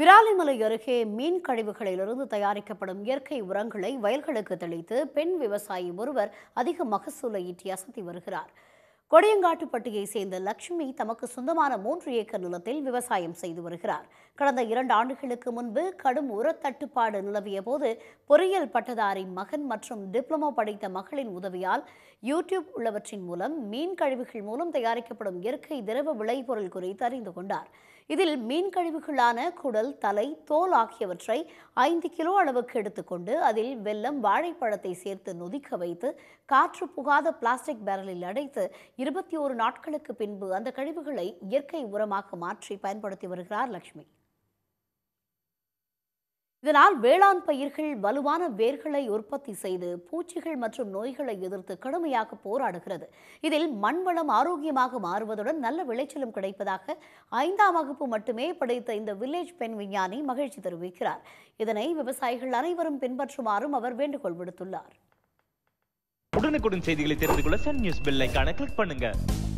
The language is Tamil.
விராலிமலை அருகே மீன் கழிவுகளிலிருந்து தயாரிக்கப்படும் இயற்கை உரங்களை வயல்களுக்கு தெளித்து பெண் விவசாயி ஒருவர் அதிக மகசூலை ஈட்டி அசத்தி வருகிறார் கொடியங்காட்டுப்பட்டியை சேர்ந்த லட்சுமி தமக்கு சொந்தமான மூன்று ஏக்கர் நிலத்தில் விவசாயம் செய்து வருகிறார் கடந்த இரண்டு ஆண்டுகளுக்கு முன்பு கடும் உரத்தட்டுப்பாடு நிலவிய போது பொறியியல் பட்டதாரி மகன் மற்றும் டிப்ளமோ படித்த மகளின் உதவியால் யூடியூப் உள்ளவற்றின் மூலம் மீன் கழிவுகள் மூலம் தயாரிக்கப்படும் இயற்கை திரவ விளைபொருள் குறித்து அறிந்து கொண்டார் இதில் மீன் கழிவுகளான குடல் தலை தோல் ஆகியவற்றை ஐந்து கிலோ அளவுக்கு எடுத்துக்கொண்டு அதில் வெல்லம் வாழைப்பழத்தை சேர்த்து நொதிக்க வைத்து காற்று புகாத பிளாஸ்டிக் பேரலில் அடைத்து இருபத்தி ஒரு நாட்களுக்கு பின்பு அந்த கழிவுகளை இயற்கை உரமாக மாற்றி பயன்படுத்தி வருகிறார் லட்சுமி இதனால் வேளாண் பயிர்கள் வலுவான வேர்களை உற்பத்தி செய்து பூச்சிகள் மற்றும் நோய்களை எதிர்த்து கடுமையாக போராடுகிறது இதில் மண்வளம் ஆரோக்கியமாக மாறுவதுடன் நல்ல விளைச்சலும் கிடைப்பதாக ஐந்தாம் வகுப்பு மட்டுமே படைத்த இந்த வில்லேஜ் பெண் விஞ்ஞானி மகிழ்ச்சி தெரிவிக்கிறார் இதனை விவசாயிகள் அனைவரும் பின்பற்றுமாறும் அவர் வேண்டுகோள் விடுத்துள்ளார் உடனுக்குடன் செய்திகளை தெரிந்து கொள்ள சன் நியூஸ் பெல் கிளிக் பண்ணுங்க